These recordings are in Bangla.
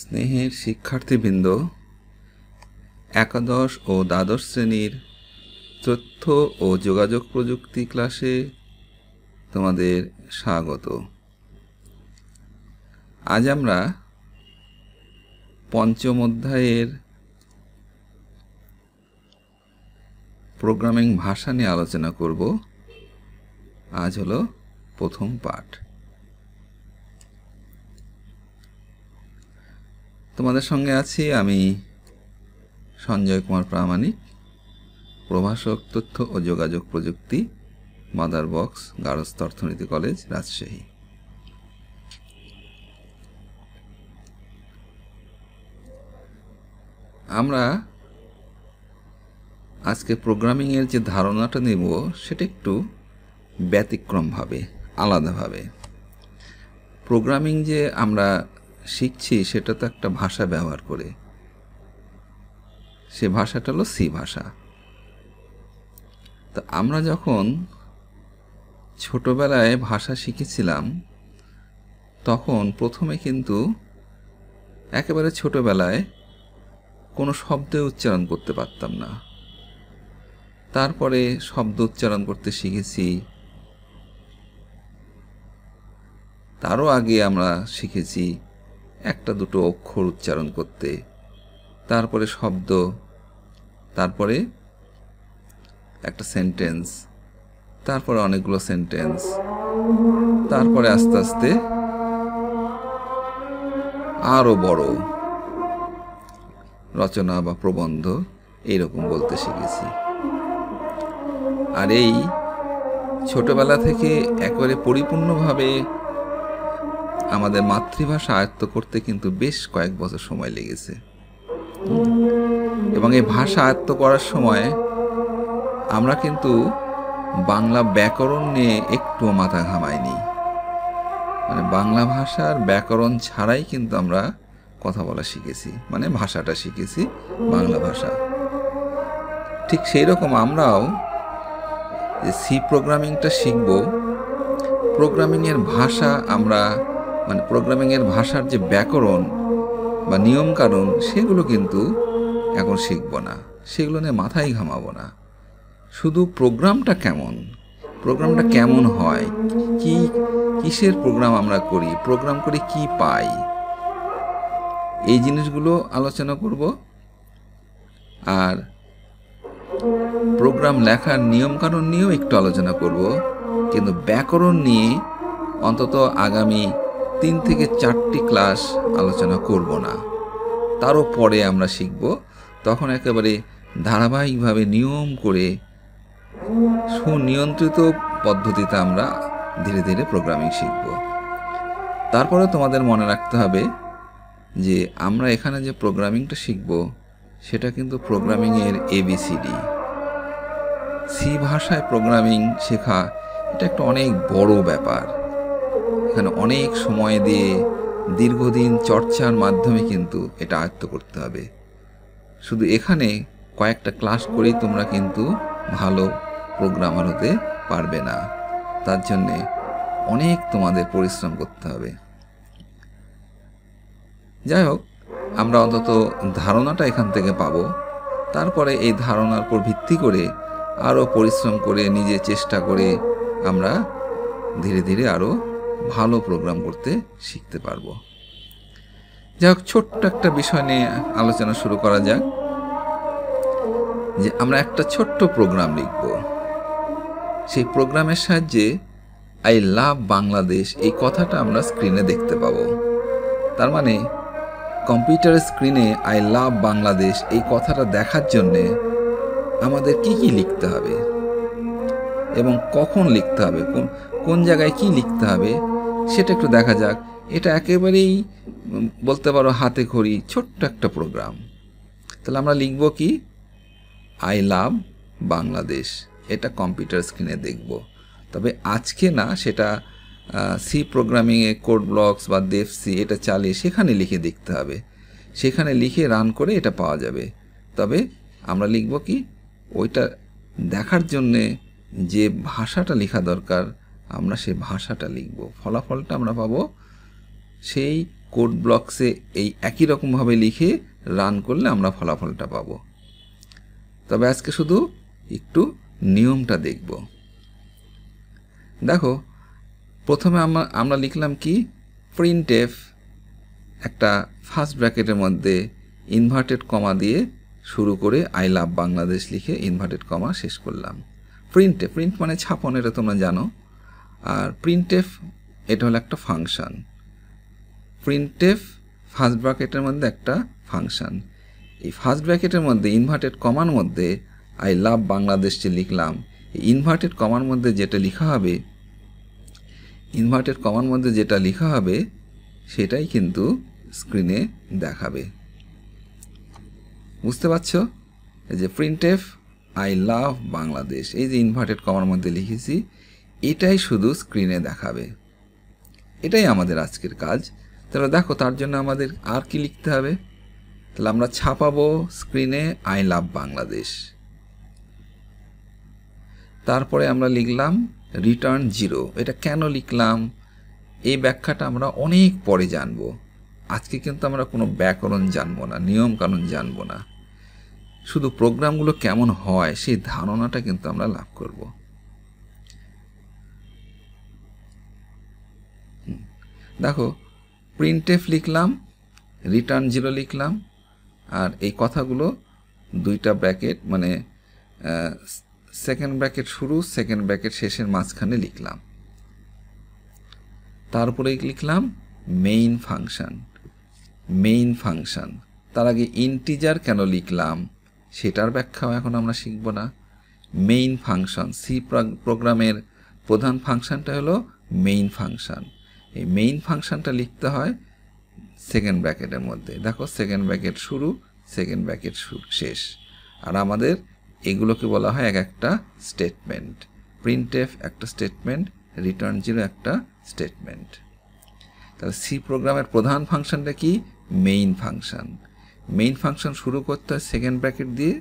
স্নেহের শিক্ষার্থীবৃন্দ একাদশ ও দ্বাদশ শ্রেণীর তথ্য ও যোগাযোগ প্রযুক্তি ক্লাসে তোমাদের স্বাগত আজ আমরা পঞ্চম অধ্যায়ের প্রোগ্রামিং ভাষা নিয়ে আলোচনা করব আজ হলো প্রথম পাঠ তোমাদের সঙ্গে আছি আমি সঞ্জয় কুমার প্রামাণিক প্রভাষক তথ্য ও যোগাযোগ প্রযুক্তি মাদার বক্স গার্হস্থ অর্থনীতি কলেজ রাজশাহী আমরা আজকে প্রোগ্রামিংয়ের যে ধারণাটা নেব সেটা একটু ব্যতিক্রমভাবে আলাদাভাবে প্রোগ্রামিং যে আমরা শিখছি সেটা তো একটা ভাষা ব্যবহার করে সে ভাষাটা হলো সি ভাষা তো আমরা যখন ছোটবেলায় ভাষা শিখেছিলাম তখন প্রথমে কিন্তু একেবারে ছোটবেলায় কোনো শব্দ উচ্চারণ করতে পারতাম না তারপরে শব্দ উচ্চারণ করতে শিখেছি তারও আগে আমরা শিখেছি একটা দুটো অক্ষর উচ্চারণ করতে তারপরে শব্দ তারপরে একটা সেন্টেন্স তারপরে অনেকগুলো সেন্টেন্স তারপরে আস্তে আস্তে আরও বড় রচনা বা প্রবন্ধ এইরকম বলতে শিখেছি আর এই ছোটবেলা থেকে একেবারে পরিপূর্ণভাবে আমাদের মাতৃভাষা আয়ত্ত করতে কিন্তু বেশ কয়েক বছর সময় লেগেছে এবং এই ভাষা আয়ত্ত করার সময় আমরা কিন্তু বাংলা ব্যাকরণ নিয়ে একটুও মাথা ঘামাইনি মানে বাংলা ভাষার ব্যাকরণ ছাড়াই কিন্তু আমরা কথা বলা শিখেছি মানে ভাষাটা শিখেছি বাংলা ভাষা ঠিক সেই রকম আমরাও সি প্রোগ্রামিংটা শিখব প্রোগ্রামিংয়ের ভাষা আমরা মানে প্রোগ্রামিংয়ের ভাষার যে ব্যাকরণ বা নিয়মকানুন সেগুলো কিন্তু এখন শিখব না সেগুলো নিয়ে মাথাই ঘামাবো না শুধু প্রোগ্রামটা কেমন প্রোগ্রামটা কেমন হয় কি কিসের প্রোগ্রাম আমরা করি প্রোগ্রাম করে কি পাই এই জিনিসগুলো আলোচনা করব আর প্রোগ্রাম লেখার নিয়মকানুন নিয়েও একটু আলোচনা করব কিন্তু ব্যাকরণ নিয়ে অন্তত আগামী তিন থেকে চারটি ক্লাস আলোচনা করব না তারও পরে আমরা শিখব তখন একেবারে ধারাবাহিকভাবে নিয়ম করে সুনিয়ন্ত্রিত পদ্ধতিতে আমরা ধীরে ধীরে প্রোগ্রামিং শিখব তারপরে তোমাদের মনে রাখতে হবে যে আমরা এখানে যে প্রোগ্রামিংটা শিখব সেটা কিন্তু প্রোগ্রামিংয়ের এবিসিডি সি ভাষায় প্রোগ্রামিং শেখা এটা একটা অনেক বড় ব্যাপার এখানে অনেক সময় দিয়ে দীর্ঘদিন চর্চার মাধ্যমে কিন্তু এটা আয়ত্ত করতে হবে শুধু এখানে কয়েকটা ক্লাস করেই তোমরা কিন্তু ভালো প্রোগ্রামার হতে পারবে না তার জন্যে অনেক তোমাদের পরিশ্রম করতে হবে যাই হোক আমরা অন্তত ধারণাটা এখান থেকে পাব তারপরে এই ধারণার উপর ভিত্তি করে আরও পরিশ্রম করে নিজে চেষ্টা করে আমরা ধীরে ধীরে আরও ভালো প্রোগ্রাম করতে শিখতে পারবো যাই হোক ছোট্ট একটা বিষয় নিয়ে আলোচনা শুরু করা যাক যে আমরা একটা ছোট্ট প্রোগ্রাম লিখব সেই প্রোগ্রামের সাহায্যে আই লাভ বাংলাদেশ এই কথাটা আমরা স্ক্রিনে দেখতে পাব তার মানে কম্পিউটার স্ক্রিনে আই লাভ বাংলাদেশ এই কথাটা দেখার জন্যে আমাদের কি কি লিখতে হবে এবং কখন লিখতে হবে কোন কোন জায়গায় কি লিখতে হবে সেটা একটু দেখা যাক এটা একেবারেই বলতে পারো হাতে খড়ি ছোট্ট একটা প্রোগ্রাম তাহলে আমরা লিখব কি আই লাভ বাংলাদেশ এটা কম্পিউটার স্ক্রিনে দেখব তবে আজকে না সেটা সি প্রোগ্রামিংয়ে কোড ব্লকস বা দেফ সি এটা চালিয়ে সেখানে লিখে দেখতে হবে সেখানে লিখে রান করে এটা পাওয়া যাবে তবে আমরা লিখব কি ওইটা দেখার জন্যে যে ভাষাটা লেখা দরকার আমরা সেই ভাষাটা লিখব ফলাফলটা আমরা পাবো সেই কোড ব্লকসে এই একই রকমভাবে লিখে রান করলে আমরা ফলাফলটা পাব তবে আজকে শুধু একটু নিয়মটা দেখব দেখো প্রথমে আমরা আমরা লিখলাম কি প্রিন্ট এফ একটা ফার্স্ট ব্র্যাকেটের মধ্যে ইনভার্টেড কমা দিয়ে শুরু করে আই লাভ বাংলাদেশ লিখে ইনভার্টেড কমা শেষ করলাম প্রিন্টে প্রিন্ট মানে ছাপন এটা তোমরা জানো আর প্রিন্টেফ এটা হলো একটা ফাংশান প্রিন্টেফ ফার্স্ট ব্র্যাকেটের মধ্যে একটা ফাংশান এই ফার্স্ট ব্র্যাকেটের মধ্যে ইনভার্টেড কমার মধ্যে আই লাভ বাংলাদেশ যে লিখলাম এই ইনভার্টেড কমার মধ্যে যেটা লেখা হবে ইনভার্টেড কমার মধ্যে যেটা লেখা হবে সেটাই কিন্তু স্ক্রিনে দেখাবে বুঝতে পারছো যে প্রিন্টেফ আই লাভ বাংলাদেশ এই যে ইনভার্টেড কমার মধ্যে লিখেছি এটাই শুধু স্ক্রিনে দেখাবে এটাই আমাদের আজকের কাজ তাহলে দেখো তার জন্য আমাদের আর কি লিখতে হবে তাহলে আমরা ছাপাবো স্ক্রিনে আই লাভ বাংলাদেশ তারপরে আমরা লিখলাম রিটার্ন জিরো এটা কেন লিখলাম এই ব্যাখ্যাটা আমরা অনেক পরে জানব আজকে কিন্তু আমরা কোনো ব্যাকরণ জানবো না নিয়মকানুন জানবো না শুধু প্রোগ্রামগুলো কেমন হয় সেই ধারণাটা কিন্তু আমরা লাভ করবো দেখো প্রিন্টেফ লিখলাম রিটার্ন জিরো লিখলাম আর এই কথাগুলো দুইটা ব্র্যাকেট মানে সেকেন্ড ব্র্যাকেট শুরু সেকেন্ড ব্র্যাকেট শেষের মাঝখানে লিখলাম তারপরে লিখলাম মেইন ফাংশান মেইন ফাংশান তার আগে ইন্টিজার কেন লিখলাম সেটার ব্যাখ্যাও এখন আমরা শিখব না মেইন ফাংশন সি প্রোগ্রামের প্রধান ফাংশনটা হলো মেইন ফাংশন এই মেইন ফাংশানটা লিখতে হয় সেকেন্ড ব্র্যাকেটের মধ্যে দেখো সেকেন্ড ব্র্যাকেট শুরু সেকেন্ড ব্র্যাকেট শেষ আর আমাদের এগুলোকে বলা হয় এক একটা স্টেটমেন্ট প্রিন্টেফ একটা স্টেটমেন্ট রিটার্ন জিরো একটা স্টেটমেন্ট তাহলে সি প্রোগ্রামের প্রধান ফাংশানটা কি মেইন ফাংশান মেইন ফাংশন শুরু করতে হয় সেকেন্ড ব্র্যাকেট দিয়ে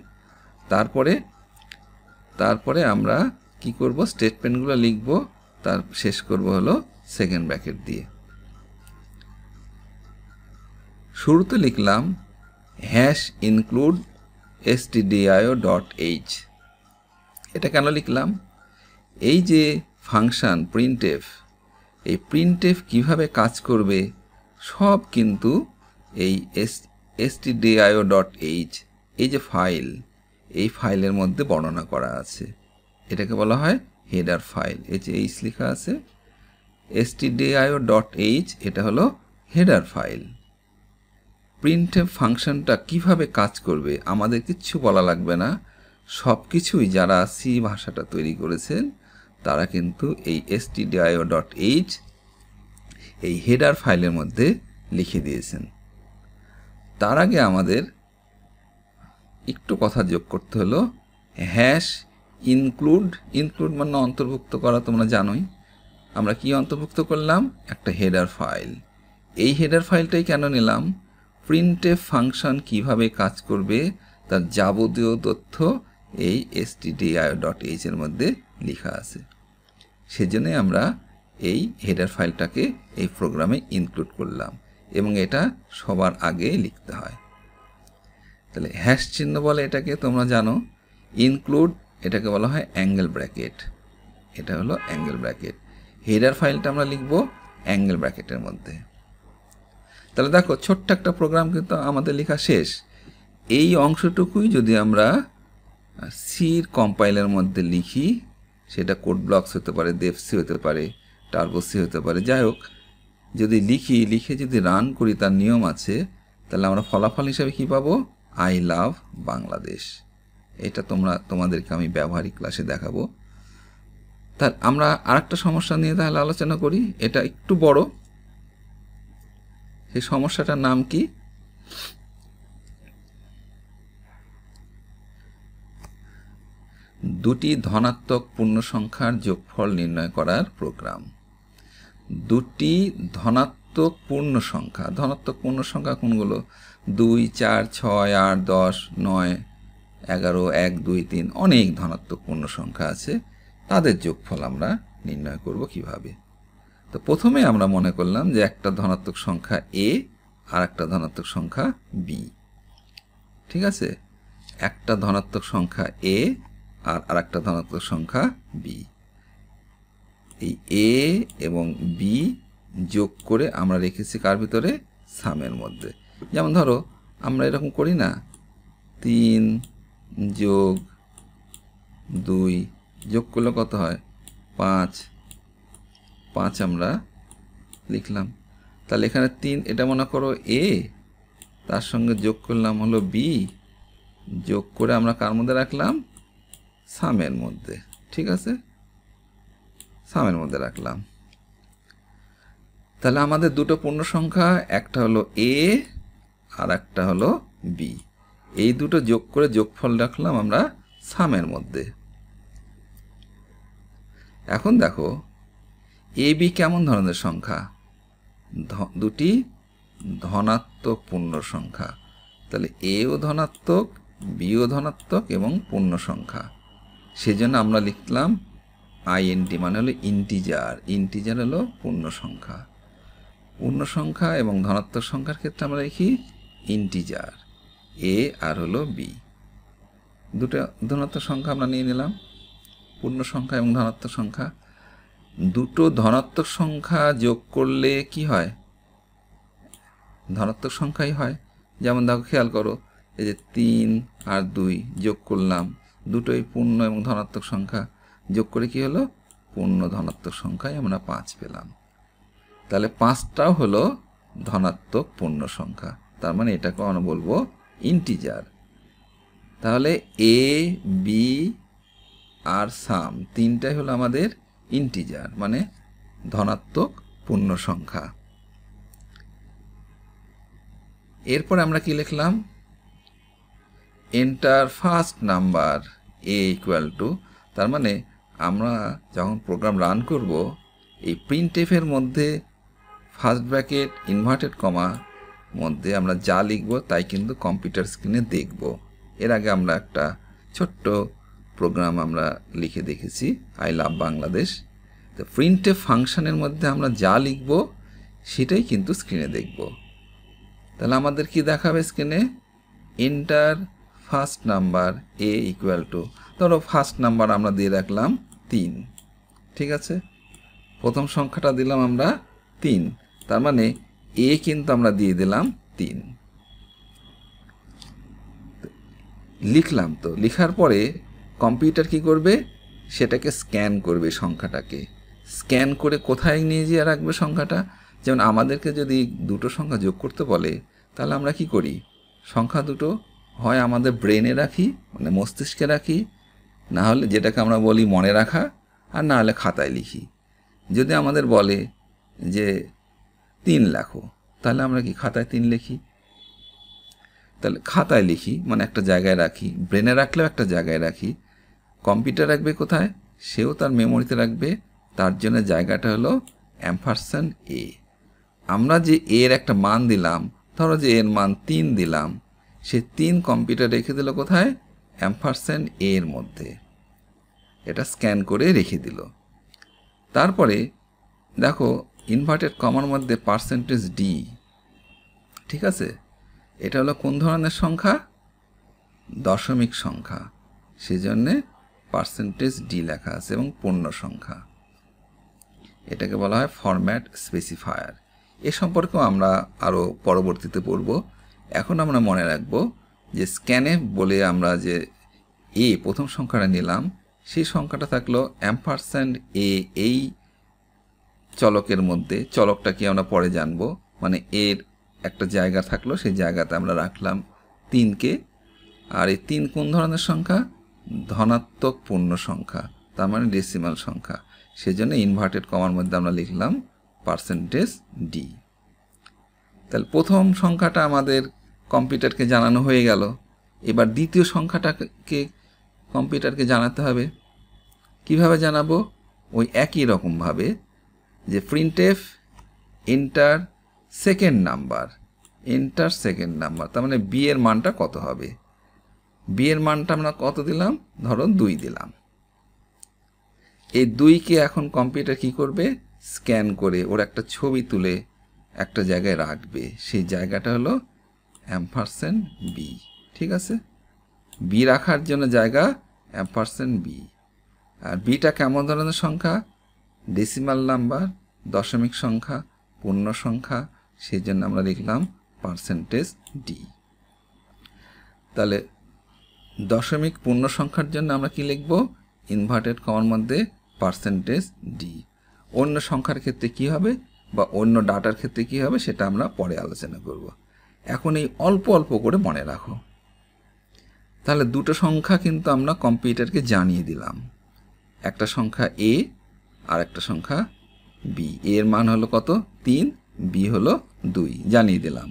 তারপরে তারপরে আমরা কি করব স্টেটমেন্টগুলো লিখব তার শেষ করব হলো সেকেন্ড ব্র্যাকেট দিয়ে শুরুতে লিখলাম hash include stdio dot H এটা কেন লিখলাম এই যে ফাংশান প্রিন্টেফ এই প্রিন্টেফ কিভাবে কাজ করবে সব কিন্তু এই এস এসটিডিআইও ডট এইচ এই যে ফাইল এই ফাইলের মধ্যে বর্ণনা করা আছে এটাকে বলা হয় হেডার ফাইল এই যে এইচ লেখা আছে stdio.h ডট এইচ এটা হলো হেডার ফাইল প্রিন্টএফ ফাংশনটা কিভাবে কাজ করবে আমাদের কিচ্ছু বলা লাগবে না সব কিছুই যারা সি ভাষাটা তৈরি করেছেন তারা কিন্তু এই stdio.h ডট এইচ এই হেডার ফাইলের মধ্যে লিখে দিয়েছেন তার আগে আমাদের একটু কথা যোগ করতে হলো হ্যাশ ইনক্লুড ইনক্লুড মানে অন্তর্ভুক্ত করা তোমরা জানোই আমরা কি অন্তর্ভুক্ত করলাম একটা হেডার ফাইল এই হেডার ফাইলটাই কেন নিলাম প্রিন্টে ফাংশন কিভাবে কাজ করবে তার যাবতীয় তথ্য এই এস ডট এইচ এর মধ্যে লেখা আছে সেজন্যে আমরা এই হেডার ফাইলটাকে এই প্রোগ্রামে ইনক্লুড করলাম এবং এটা সবার আগে লিখতে হয় তাহলে হ্যাশ চিহ্ন বলে এটাকে তোমরা জানো ইনক্লুড এটাকে বলা হয় অ্যাঙ্গেল ব্র্যাকেট এটা হলো অ্যাঙ্গেল ব্র্যাকেট হেডার ফাইলটা আমরা লিখব অ্যাঙ্গেল ব্র্যাকেটের মধ্যে তাহলে দেখো ছোট্ট একটা প্রোগ্রাম কিন্তু আমাদের লেখা শেষ এই অংশটুকুই যদি আমরা সির কম্পাইলের মধ্যে লিখি সেটা কোড ব্লকস হতে পারে দেবসি হতে পারে টার্বোসি হতে পারে যাই হোক যদি লিখি লিখে যদি রান করি তার নিয়ম আছে তাহলে আমরা ফলাফল হিসাবে কি পাবো আই লাভ বাংলাদেশ এটা তোমরা তোমাদেরকে আমি ব্যবহারিক ক্লাসে দেখাবো তার আমরা আরেকটা সমস্যা নিয়ে তাহলে আলোচনা করি এটা একটু বড় সেই সমস্যাটার নাম কি দুটি ধনাত্মক পূর্ণ সংখ্যার যোগফল নির্ণয় করার প্রোগ্রাম দুটি ধনাত্মক পূর্ণ সংখ্যা ধনাত্মক পূর্ণ সংখ্যা কোনগুলো দুই চার ছয় আট দশ নয় এগারো এক দুই তিন অনেক ধনাত্মক পূর্ণ সংখ্যা আছে তাদের যোগফল আমরা নির্ণয় করব কিভাবে তো প্রথমে আমরা মনে করলাম যে একটা ধনাত্মক সংখ্যা এ আর একটা ধনাত্মক সংখ্যা বি ঠিক আছে একটা ধনাত্মক সংখ্যা এ আর আরেকটা ধনাত্মক সংখ্যা বি এই এ এবং বি যোগ করে আমরা রেখেছি কার ভিতরে সামের মধ্যে যেমন ধরো আমরা এরকম করি না তিন যোগ দুই যোগ করলে কত হয় পাঁচ পাঁচ আমরা লিখলাম তাহলে এখানে তিন এটা মনে করো এ তার সঙ্গে যোগ করলাম হলো বি যোগ করে আমরা কার মধ্যে রাখলাম সামের মধ্যে ঠিক আছে সামের মধ্যে রাখলাম তাহলে আমাদের দুটো পূর্ণ সংখ্যা একটা হলো এ আর একটা হলো বি এই দুটো যোগ করে যোগফল রাখলাম আমরা সামের মধ্যে এখন দেখো এ বি কেমন ধরনের সংখ্যা দুটি ধনাত্মক পূর্ণ সংখ্যা তাহলে এও ধনাত্মক বিও ধনাত্মক এবং পূর্ণ সংখ্যা সেজন্য আমরা লিখলাম আইএনটি মানে হলো ইন্টিজার ইন্টিজার হলো পূর্ণ সংখ্যা পূর্ণ সংখ্যা এবং ধনাত্মক সংখ্যার ক্ষেত্রে আমরা লিখি ইন্টিজার এ আর হলো বি দুটো ধনাত্মক সংখ্যা আমরা নিয়ে নিলাম পূর্ণ সংখ্যা এবং ধনাত্মক সংখ্যা দুটো ধনাত্মক সংখ্যা যোগ করলে কি হয় ধনাত্মক সংখ্যাই হয় যেমন দেখো খেয়াল করো এই যে তিন আর দুই যোগ করলাম দুটোই পূর্ণ এবং ধনাত্মক সংখ্যা যোগ করে কি হলো পূর্ণ ধনাত্মক সংখ্যায় আমরা পাঁচ পেলাম তাহলে পাঁচটাও হলো ধনাত্মক পূর্ণ সংখ্যা তার মানে এটাকে আমরা বলবো ইন্টিজার তাহলে এ বি আর সাম তিনটাই হলো আমাদের ইন্টিজার মানে ধনাত্মক পূর্ণ সংখ্যা এরপর আমরা কি লিখলাম enter first number a equal to তার মানে আমরা যখন প্রোগ্রাম রান করব এই প্রিন্ট এফের মধ্যে ফার্স্ট ব্র্যাকেট ইনভার্টেড কমা মধ্যে আমরা যা লিখব তাই কিন্তু কম্পিউটার স্ক্রিনে দেখব এর আগে আমরা একটা ছোট্ট প্রোগ্রাম আমরা লিখে দেখেছি আই লাভ বাংলাদেশ তো প্রিন্টে ফাংশানের মধ্যে আমরা যা লিখব সেটাই কিন্তু স্ক্রিনে দেখব তাহলে আমাদের কি দেখাবে স্ক্রিনে enter first number a equal to ধরো ফার্স্ট নাম্বার আমরা দিয়ে রাখলাম তিন ঠিক আছে প্রথম সংখ্যাটা দিলাম আমরা তিন তার মানে এ কিন্তু আমরা দিয়ে দিলাম তিন লিখলাম তো লিখার পরে কম্পিউটার কি করবে সেটাকে স্ক্যান করবে সংখ্যাটাকে স্ক্যান করে কোথায় নিয়ে যেয়ে রাখবে সংখ্যাটা যেমন আমাদেরকে যদি দুটো সংখ্যা যোগ করতে বলে তাহলে আমরা কি করি সংখ্যা দুটো হয় আমাদের ব্রেনে রাখি মানে মস্তিষ্কে রাখি না হলে যেটাকে আমরা বলি মনে রাখা আর না হলে খাতায় লিখি যদি আমাদের বলে যে তিন লেখো তাহলে আমরা কি খাতায় তিন লিখি তাহলে খাতায় লিখি মানে একটা জায়গায় রাখি ব্রেনে রাখলেও একটা জায়গায় রাখি কম্পিউটার রাখবে কোথায় সেও তার মেমোরিতে রাখবে তার জন্য জায়গাটা হলো অ্যাম্পারসন এ আমরা যে এর একটা মান দিলাম ধরো যে এর মান তিন দিলাম সে তিন কম্পিউটার রেখে দিল কোথায় অ্যাম্পারসন এ এর মধ্যে এটা স্ক্যান করে রেখে দিল তারপরে দেখো ইনভার্টেড কমার মধ্যে পার্সেন্টেজ ডি ঠিক আছে এটা হলো কোন ধরনের সংখ্যা দশমিক সংখ্যা সেজন্যে পার্সেন্টেজ ডি লেখা আছে এবং পূর্ণ সংখ্যা এটাকে বলা হয় ফরম্যাট স্পেসিফায়ার এ সম্পর্কেও আমরা আরও পরবর্তীতে পড়ব এখন আমরা মনে রাখব যে স্ক্যানে বলে আমরা যে এ প্রথম সংখ্যাটা নিলাম সেই সংখ্যাটা থাকলো অ্যাম্পারস্যান্ড এ এই চলকের মধ্যে চলকটা কি আমরা পরে জানব মানে এর একটা জায়গা থাকলো সেই জায়গাতে আমরা রাখলাম তিনকে আর এই তিন কোন ধরনের সংখ্যা ধনাত্মক পূর্ণ সংখ্যা তার মানে ডেসিমাল সংখ্যা সেজন্য ইনভার্টেড কমার মধ্যে আমরা লিখলাম পার্সেন্টেজ ডি তাহলে প্রথম সংখ্যাটা আমাদের কম্পিউটারকে জানানো হয়ে গেল এবার দ্বিতীয় সংখ্যাটাকে কম্পিউটারকে জানাতে হবে কিভাবে জানাবো ওই একই রকমভাবে যে printf enter second number enter second number তার মানে বিয়ের মানটা কত হবে বি এর মানটা আমরা কত দিলাম ধরো দুই দিলাম এই দুইকে এখন কম্পিউটার কি করবে স্ক্যান করে ওর একটা ছবি তুলে একটা জায়গায় রাখবে সেই জায়গাটা হলো অ্যাম্পারসেন বি ঠিক আছে বি রাখার জন্য জায়গা অ্যাম্পারসেন বি আর বিটা কেমন ধরনের সংখ্যা ডেসিমাল নাম্বার দশমিক সংখ্যা পূর্ণ সংখ্যা সেই জন্য আমরা লিখলাম পার্সেন্টেজ ডি তাহলে দশমিক পূর্ণ সংখ্যার জন্য আমরা কি লিখব ইনভার্টেড কমার মধ্যে পার্সেন্টেজ ডি অন্য সংখ্যার ক্ষেত্রে কি হবে বা অন্য ডাটার ক্ষেত্রে কি হবে সেটা আমরা পরে আলোচনা করব এখন এই অল্প অল্প করে মনে রাখো তাহলে দুটো সংখ্যা কিন্তু আমরা কম্পিউটারকে জানিয়ে দিলাম একটা সংখ্যা এ আর একটা সংখ্যা বি এর মান হলো কত তিন বি হলো দুই জানিয়ে দিলাম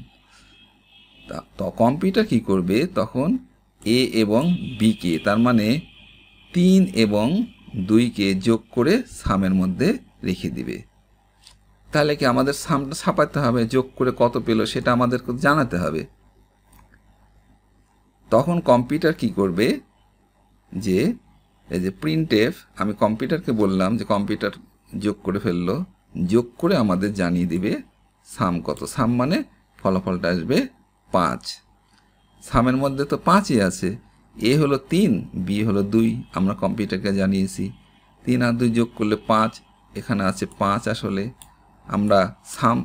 তা কম্পিউটার কি করবে তখন এ এবং বিকে তার মানে তিন এবং দুইকে যোগ করে সামের মধ্যে রেখে দিবে তাহলে কি আমাদের সামটা ছাপাতে হবে যোগ করে কত পেল সেটা আমাদেরকে জানাতে হবে তখন কম্পিউটার কি করবে যে এই যে প্রিন্টেফ আমি কম্পিউটারকে বললাম যে কম্পিউটার যোগ করে ফেললো যোগ করে আমাদের জানিয়ে দিবে সাম কত সাম মানে ফলাফলটা আসবে পাঁচ সামের মধ্যে তো পাঁচই আছে এ হলো তিন বি হলো দুই আমরা কম্পিউটারকে জানিয়েছি তিন আর দুই যোগ করলে পাঁচ এখানে আছে পাঁচ আসলে আমরা সাম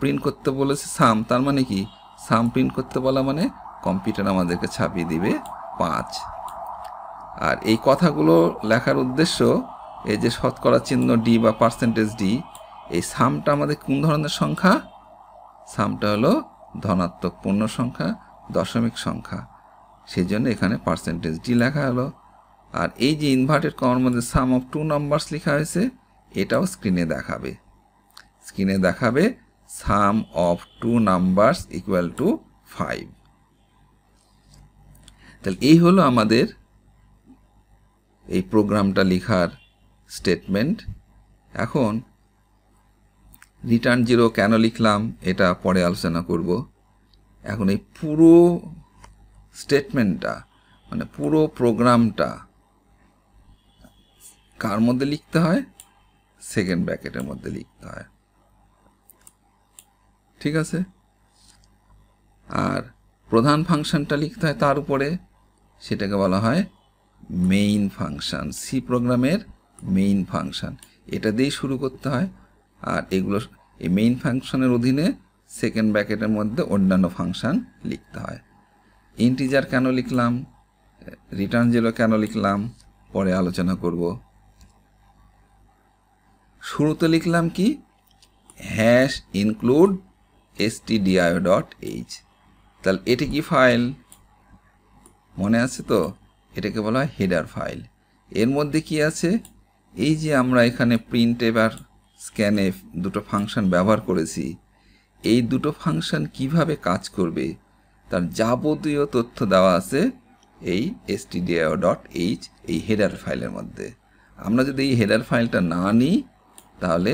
প্রিন্ট করতে বলেছি সাম তার মানে কি সাম প্রিন্ট করতে বলা মানে কম্পিউটার আমাদেরকে ছাপিয়ে দিবে পাঁচ আর এই কথাগুলো লেখার উদ্দেশ্য এই যে শতকরা চিহ্ন ডি বা পার্সেন্টেজ ডি এই সামটা আমাদের কোন ধরনের সংখ্যা সামটা হলো ধনাত্মক পূর্ণ সংখ্যা দশমিক সংখ্যা সেই জন্য এখানে পার্সেন্টেজ ডি লেখা হলো আর এই যে ইনভার্টেড কমার মধ্যে সাম অফ টু নাম্বারস লেখা হয়েছে এটাও স্ক্রিনে দেখাবে স্ক্রিনে দেখাবে sum of two numbers equal to five তাহলে এই হলো আমাদের এই প্রোগ্রামটা লেখার স্টেটমেন্ট এখন রিটার্ন জিরো কেন লিখলাম এটা পরে আলোচনা করব এখন এই পুরো স্টেটমেন্টটা মানে পুরো প্রোগ্রামটা কার মধ্যে লিখতে হয় সেকেন্ড ব্যাকেটের মধ্যে লিখতে হয় ঠিক আছে আর প্রধান ফাংশনটা লিখতে হয় তার উপরে সেটাকে বলা হয় মেইন ফাংশান সি প্রোগ্রামের মেইন ফাংশান এটা দিয়েই শুরু করতে হয় আর এগুলো এই মেইন ফাংশনের অধীনে সেকেন্ড ব্র্যাকেটের মধ্যে অন্যান্য ফাংশান লিখতে হয় ইন্টিজার কেন লিখলাম রিটার্ন জিরো কেন লিখলাম পরে আলোচনা করব শুরুতে লিখলাম কি hash include stdio dot H তাহলে এটি কি ফাইল মনে আছে তো এটাকে বলা হয় হেডার ফাইল এর মধ্যে কি আছে এই যে আমরা এখানে প্রিন্ট এবার স্ক্যানে দুটো ফাংশন ব্যবহার করেছি এই দুটো ফাংশন কিভাবে কাজ করবে তার যাবতীয় তথ্য দেওয়া আছে এই এসটিডিআই ডট এইচ এই হেডার ফাইলের মধ্যে আমরা যদি এই হেডার ফাইলটা না নিই তাহলে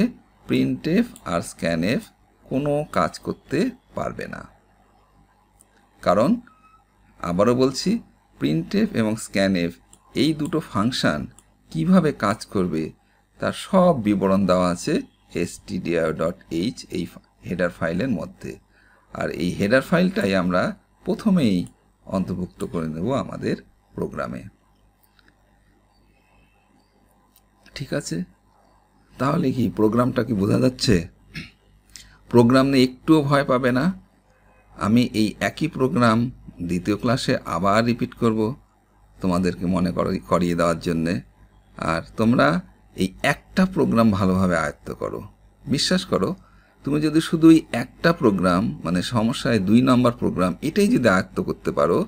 প্রিন্টএফ আর স্ক্যানএফ কোনো কাজ করতে পারবে না কারণ আবারও বলছি প্রিন্টএফ এবং স্ক্যানএফ এই দুটো ফাংশান কিভাবে কাজ করবে তার সব বিবরণ দেওয়া আছে এসটিডিআই ডট এইচ এই হেডার ফাইলের মধ্যে আর এই হেডার ফাইলটাই আমরা প্রথমেই অন্তর্ভুক্ত করে নেব আমাদের প্রোগ্রামে ঠিক আছে তাহলে কি প্রোগ্রামটা কি বোঝা যাচ্ছে প্রোগ্রাম নিয়ে একটুও ভয় পাবে না আমি এই একই প্রোগ্রাম দ্বিতীয় ক্লাসে আবার রিপিট করব তোমাদেরকে মনে করিয়ে দেওয়ার জন্যে আর তোমরা এই একটা প্রোগ্রাম ভালোভাবে আয়ত্ত করো বিশ্বাস করো তুমি যদি শুধুই একটা প্রোগ্রাম মানে সমস্যায় দুই নম্বর প্রোগ্রাম এটাই যদি আয়ত্ত করতে পারো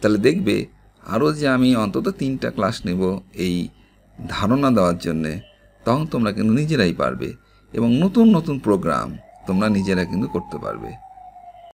তাহলে দেখবে আরও যে আমি অন্তত তিনটা ক্লাস নেব এই ধারণা দেওয়ার জন্যে তখন তোমরা কিন্তু নিজেরাই পারবে এবং নতুন নতুন প্রোগ্রাম তোমরা নিজেরা কিন্তু করতে পারবে